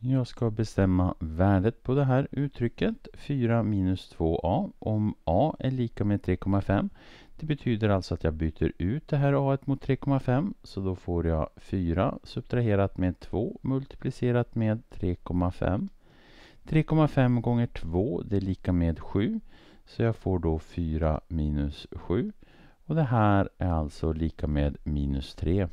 Jag ska bestämma värdet på det här uttrycket 4 minus 2a om a är lika med 3,5. Det betyder alltså att jag byter ut det här a mot 3,5 så då får jag 4 subtraherat med 2 multiplicerat med 3,5. 3,5 gånger 2 det är lika med 7 så jag får då 4 minus 7 och det här är alltså lika med minus 3.